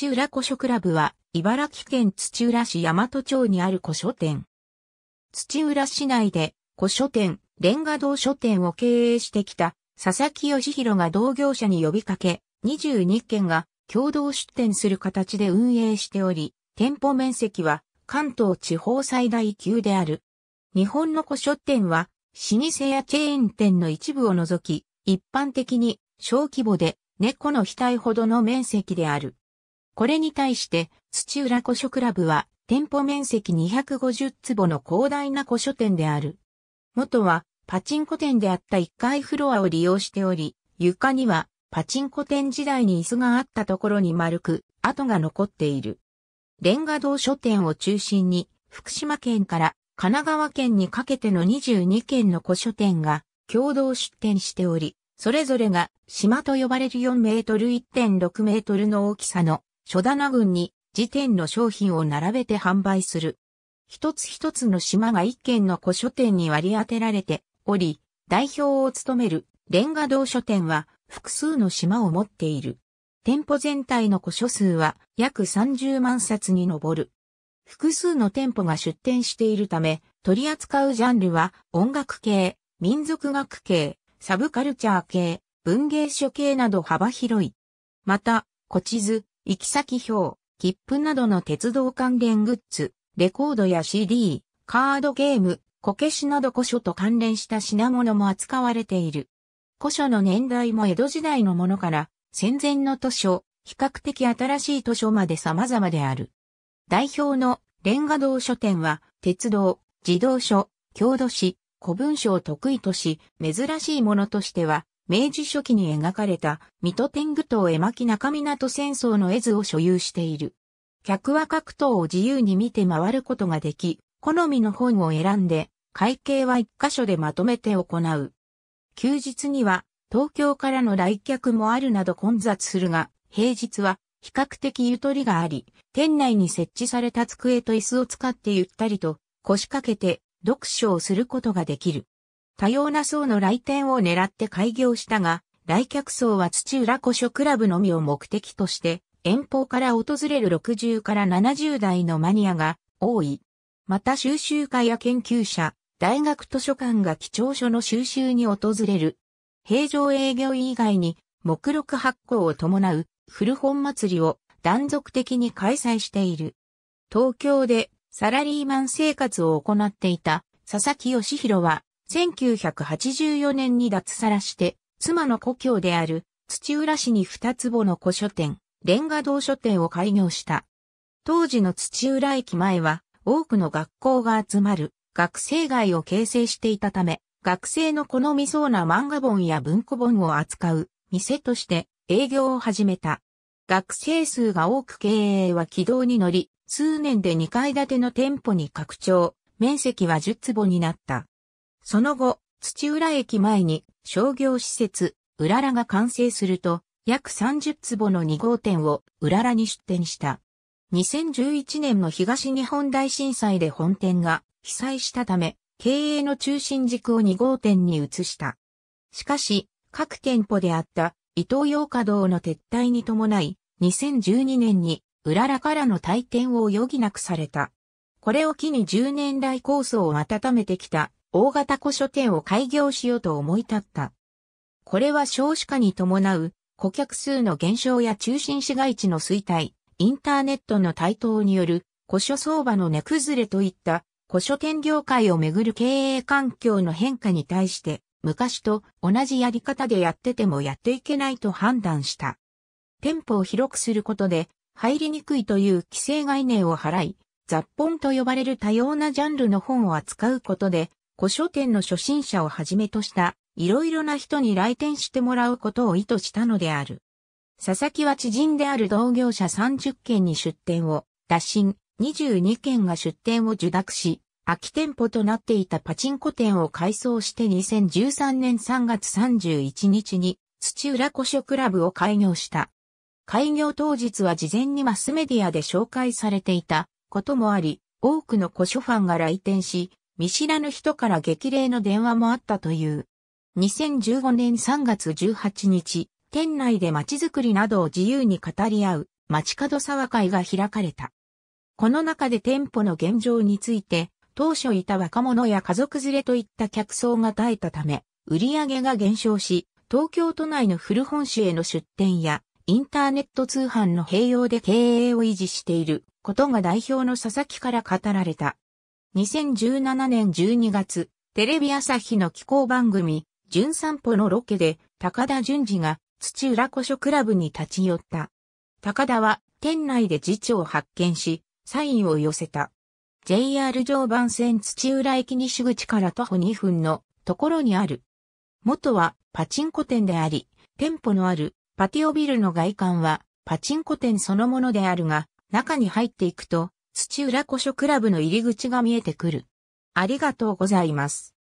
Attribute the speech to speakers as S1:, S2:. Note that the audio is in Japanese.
S1: 土浦古書クラブは、茨城県土浦市大和町にある古書店。土浦市内で古書店、レンガ堂書店を経営してきた佐々木義弘が同業者に呼びかけ、22件が共同出店する形で運営しており、店舗面積は関東地方最大級である。日本の古書店は、老舗やチェーン店の一部を除き、一般的に小規模で猫の額ほどの面積である。これに対して、土浦古書クラブは、店舗面積250坪の広大な古書店である。元は、パチンコ店であった1階フロアを利用しており、床には、パチンコ店時代に椅子があったところに丸く、跡が残っている。レンガ堂書店を中心に、福島県から神奈川県にかけての22県の古書店が共同出店しており、それぞれが島と呼ばれる4メートル1.6メートルの大きさの書棚群に時点の商品を並べて販売する。一つ一つの島が一軒の古書店に割り当てられており、代表を務めるレンガ堂書店は複数の島を持っている。店舗全体の古書数は約30万冊に上る。複数の店舗が出店しているため、取り扱うジャンルは音楽系、民族学系、サブカルチャー系、文芸書系など幅広い。また、古地図、行き先表、切符などの鉄道関連グッズ、レコードや CD、カードゲーム、こけしなど古書と関連した品物も扱われている。古書の年代も江戸時代のものから、戦前の図書、比較的新しい図書まで様々である。代表のレンガ堂書店は、鉄道、自動書、郷土史、古文書を得意とし、珍しいものとしては、明治初期に描かれた水戸天狗島絵巻中港戦争の絵図を所有している。客は各島を自由に見て回ることができ、好みの本を選んで、会計は一箇所でまとめて行う。休日には東京からの来客もあるなど混雑するが、平日は比較的ゆとりがあり、店内に設置された机と椅子を使ってゆったりと腰掛けて読書をすることができる。多様な層の来店を狙って開業したが、来客層は土浦古書クラブのみを目的として、遠方から訪れる60から70代のマニアが多い。また収集家や研究者、大学図書館が基調書の収集に訪れる。平常営業以外に、目録発行を伴う古本祭りを断続的に開催している。東京でサラリーマン生活を行っていた佐々木義弘は1984年に脱サラして、妻の故郷である土浦市に二坪の古書店、レンガ堂書店を開業した。当時の土浦駅前は多くの学校が集まる学生街を形成していたため、学生の好みそうな漫画本や文庫本を扱う店として営業を始めた。学生数が多く経営は軌道に乗り、数年で2階建ての店舗に拡張、面積は10坪になった。その後、土浦駅前に商業施設、うららが完成すると、約30坪の2号店をうららに出店した。2011年の東日本大震災で本店が被災したため、経営の中心軸を2号店に移した。しかし、各店舗であった伊東洋華堂の撤退に伴い、2012年にうららからの退店を余儀なくされた。これを機に10年来構想を温めてきた大型古書店を開業しようと思い立った。これは少子化に伴う顧客数の減少や中心市街地の衰退、インターネットの台頭による古書相場の値崩れといった古書店業界をめぐる経営環境の変化に対して昔と同じやり方でやっててもやっていけないと判断した。店舗を広くすることで入りにくいという規制概念を払い、雑本と呼ばれる多様なジャンルの本を扱うことで古書店の初心者をはじめとしたいろいろな人に来店してもらうことを意図したのである。佐々木は知人である同業者30件に出店を、打診、22件が出店を受諾し、空き店舗となっていたパチンコ店を改装して2013年3月31日に土浦古書クラブを開業した。開業当日は事前にマスメディアで紹介されていたこともあり、多くの古書ファンが来店し、見知らぬ人から激励の電話もあったという。2015年3月18日、店内で街づくりなどを自由に語り合う街角騒会が開かれた。この中で店舗の現状について、当初いた若者や家族連れといった客層が耐えたため、売り上げが減少し、東京都内の古本市への出店や、インターネット通販の併用で経営を維持していることが代表の佐々木から語られた。2017年12月、テレビ朝日の気候番組、じゅん散歩のロケで、高田淳二が土浦古書クラブに立ち寄った。高田は店内で次長を発見し、サインを寄せた。JR 常磐線土浦駅西口から徒歩2分のところにある。元はパチンコ店であり、店舗のあるパティオビルの外観はパチンコ店そのものであるが、中に入っていくと土浦古書クラブの入り口が見えてくる。ありがとうございます。